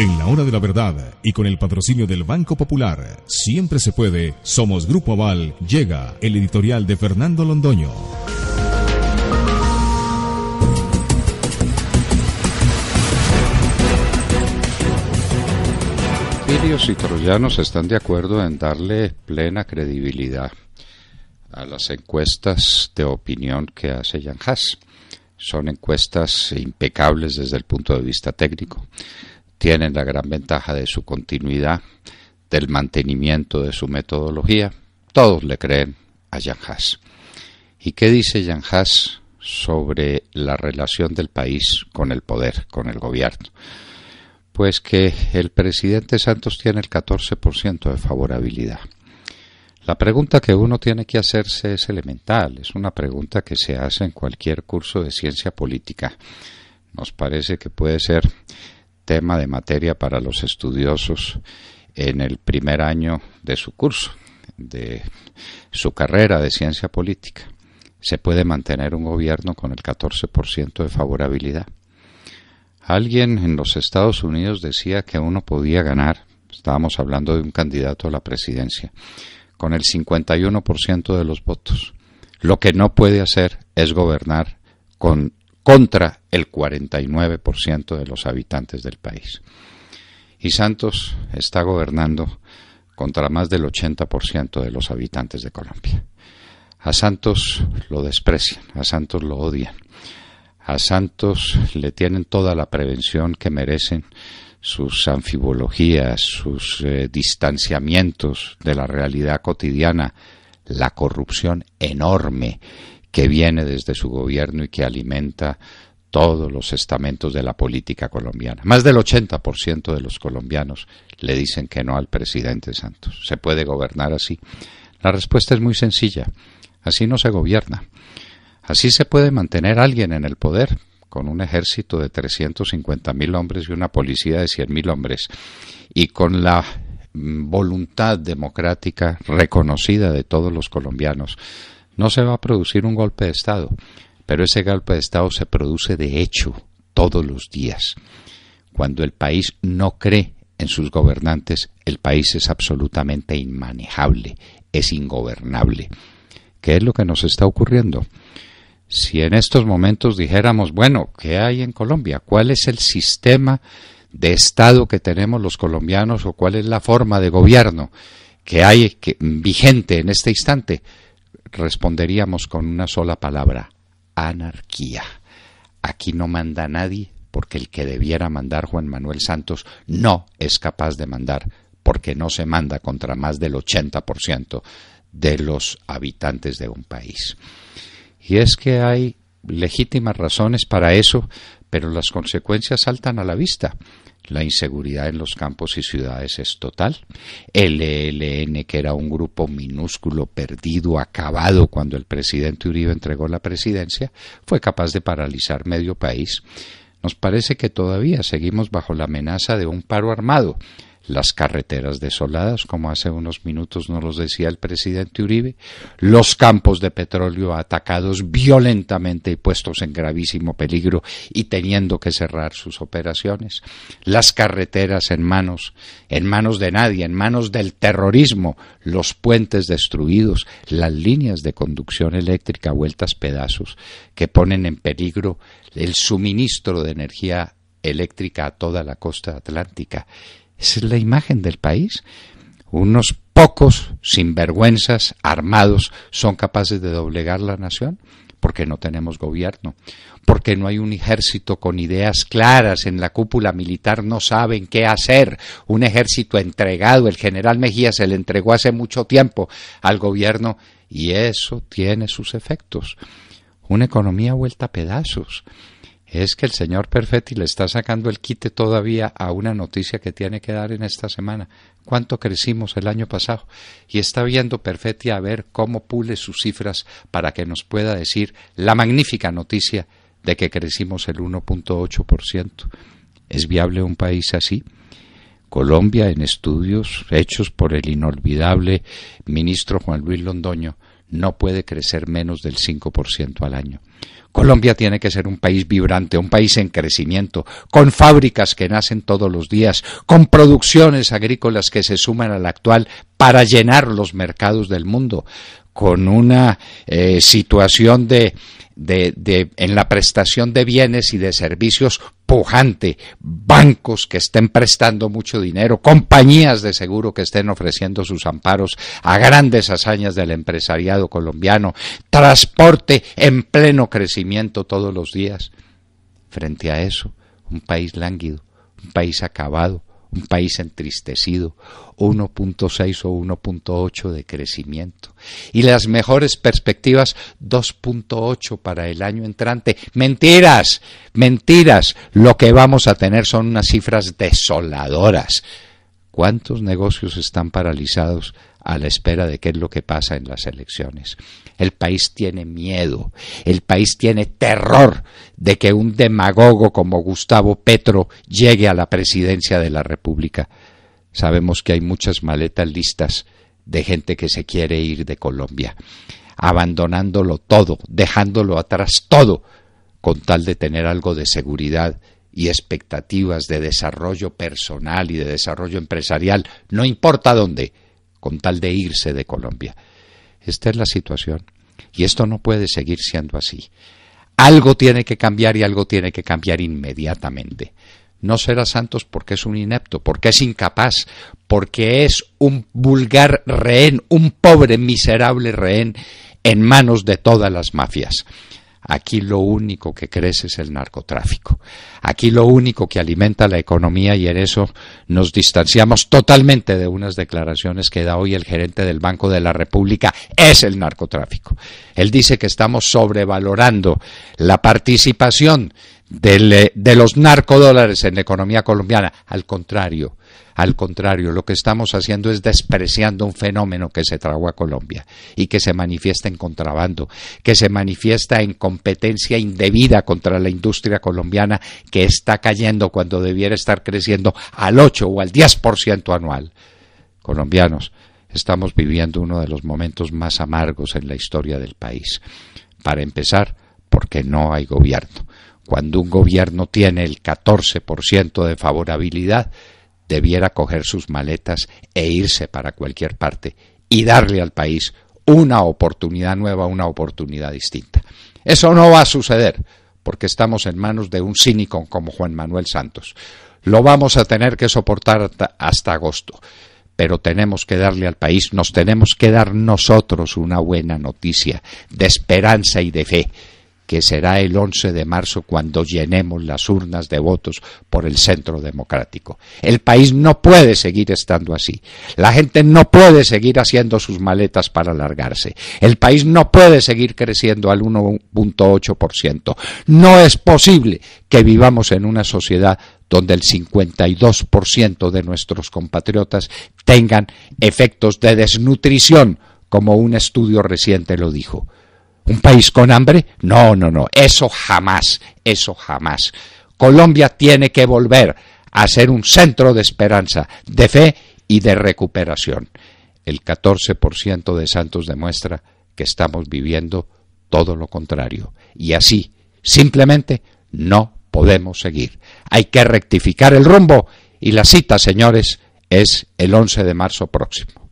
En la hora de la verdad y con el patrocinio del Banco Popular, siempre se puede, somos Grupo Aval, llega el editorial de Fernando Londoño. Sirios y troyanos están de acuerdo en darle plena credibilidad a las encuestas de opinión que hace Jan Haas. Son encuestas impecables desde el punto de vista técnico tienen la gran ventaja de su continuidad, del mantenimiento de su metodología. Todos le creen a Jan Haas. ¿Y qué dice Jan Haas sobre la relación del país con el poder, con el gobierno? Pues que el presidente Santos tiene el 14% de favorabilidad. La pregunta que uno tiene que hacerse es elemental, es una pregunta que se hace en cualquier curso de ciencia política. Nos parece que puede ser tema de materia para los estudiosos en el primer año de su curso, de su carrera de ciencia política. Se puede mantener un gobierno con el 14% de favorabilidad. Alguien en los Estados Unidos decía que uno podía ganar, estábamos hablando de un candidato a la presidencia, con el 51% de los votos. Lo que no puede hacer es gobernar con contra el 49% de los habitantes del país. Y Santos está gobernando contra más del 80% de los habitantes de Colombia. A Santos lo desprecian, a Santos lo odian, a Santos le tienen toda la prevención que merecen sus anfibologías, sus eh, distanciamientos de la realidad cotidiana, la corrupción enorme que viene desde su gobierno y que alimenta todos los estamentos de la política colombiana. Más del 80% de los colombianos le dicen que no al presidente Santos. ¿Se puede gobernar así? La respuesta es muy sencilla. Así no se gobierna. Así se puede mantener alguien en el poder con un ejército de 350.000 hombres y una policía de 100.000 hombres y con la mm, voluntad democrática reconocida de todos los colombianos no se va a producir un golpe de Estado, pero ese golpe de Estado se produce de hecho todos los días. Cuando el país no cree en sus gobernantes, el país es absolutamente inmanejable, es ingobernable. ¿Qué es lo que nos está ocurriendo? Si en estos momentos dijéramos, bueno, ¿qué hay en Colombia? ¿Cuál es el sistema de Estado que tenemos los colombianos o cuál es la forma de gobierno que hay vigente en este instante? responderíamos con una sola palabra, anarquía. Aquí no manda nadie porque el que debiera mandar Juan Manuel Santos no es capaz de mandar porque no se manda contra más del 80% de los habitantes de un país. Y es que hay legítimas razones para eso, pero las consecuencias saltan a la vista. La inseguridad en los campos y ciudades es total. El ELN, que era un grupo minúsculo, perdido, acabado cuando el presidente Uribe entregó la presidencia, fue capaz de paralizar medio país. Nos parece que todavía seguimos bajo la amenaza de un paro armado las carreteras desoladas, como hace unos minutos nos los decía el presidente Uribe, los campos de petróleo atacados violentamente y puestos en gravísimo peligro y teniendo que cerrar sus operaciones, las carreteras en manos, en manos de nadie, en manos del terrorismo, los puentes destruidos, las líneas de conducción eléctrica vueltas pedazos, que ponen en peligro el suministro de energía eléctrica a toda la costa atlántica esa es la imagen del país. Unos pocos sinvergüenzas armados son capaces de doblegar la nación porque no tenemos gobierno, porque no hay un ejército con ideas claras en la cúpula militar, no saben qué hacer, un ejército entregado, el general Mejía se le entregó hace mucho tiempo al gobierno y eso tiene sus efectos. Una economía vuelta a pedazos, es que el señor Perfetti le está sacando el quite todavía a una noticia que tiene que dar en esta semana. ¿Cuánto crecimos el año pasado? Y está viendo Perfetti a ver cómo pule sus cifras para que nos pueda decir la magnífica noticia de que crecimos el 1.8%. ¿Es viable un país así? Colombia, en estudios hechos por el inolvidable ministro Juan Luis Londoño, no puede crecer menos del 5% al año. Colombia tiene que ser un país vibrante, un país en crecimiento, con fábricas que nacen todos los días, con producciones agrícolas que se suman a la actual para llenar los mercados del mundo con una eh, situación de, en la prestación de bienes y de servicios pujante, bancos que estén prestando mucho dinero, compañías de seguro que estén ofreciendo sus amparos a grandes hazañas del empresariado colombiano, transporte en pleno crecimiento todos los días. Frente a eso, un país lánguido, un país acabado, un país entristecido, 1.6 o 1.8 de crecimiento. Y las mejores perspectivas, 2.8 para el año entrante. Mentiras, mentiras. Lo que vamos a tener son unas cifras desoladoras. ¿Cuántos negocios están paralizados a la espera de qué es lo que pasa en las elecciones? El país tiene miedo, el país tiene terror de que un demagogo como Gustavo Petro llegue a la presidencia de la República. Sabemos que hay muchas maletas listas de gente que se quiere ir de Colombia, abandonándolo todo, dejándolo atrás todo, con tal de tener algo de seguridad y expectativas de desarrollo personal y de desarrollo empresarial, no importa dónde, con tal de irse de Colombia. Esta es la situación y esto no puede seguir siendo así. Algo tiene que cambiar y algo tiene que cambiar inmediatamente. No será Santos porque es un inepto, porque es incapaz, porque es un vulgar rehén, un pobre, miserable rehén en manos de todas las mafias. Aquí lo único que crece es el narcotráfico. Aquí lo único que alimenta la economía y en eso nos distanciamos totalmente de unas declaraciones que da hoy el gerente del Banco de la República. Es el narcotráfico. Él dice que estamos sobrevalorando la participación eh, de los narcodólares en la economía colombiana. Al contrario, al contrario, lo que estamos haciendo es despreciando un fenómeno que se tragó a Colombia y que se manifiesta en contrabando, que se manifiesta en competencia indebida contra la industria colombiana que está cayendo cuando debiera estar creciendo al 8 o al 10% anual. Colombianos, estamos viviendo uno de los momentos más amargos en la historia del país. Para empezar, porque no hay gobierno cuando un gobierno tiene el 14% de favorabilidad, debiera coger sus maletas e irse para cualquier parte y darle al país una oportunidad nueva, una oportunidad distinta. Eso no va a suceder porque estamos en manos de un cínico como Juan Manuel Santos. Lo vamos a tener que soportar hasta agosto, pero tenemos que darle al país, nos tenemos que dar nosotros una buena noticia de esperanza y de fe que será el 11 de marzo cuando llenemos las urnas de votos por el centro democrático. El país no puede seguir estando así. La gente no puede seguir haciendo sus maletas para alargarse. El país no puede seguir creciendo al 1.8%. No es posible que vivamos en una sociedad donde el 52% de nuestros compatriotas tengan efectos de desnutrición, como un estudio reciente lo dijo. ¿Un país con hambre? No, no, no. Eso jamás, eso jamás. Colombia tiene que volver a ser un centro de esperanza, de fe y de recuperación. El 14% de Santos demuestra que estamos viviendo todo lo contrario. Y así, simplemente, no podemos seguir. Hay que rectificar el rumbo y la cita, señores, es el 11 de marzo próximo.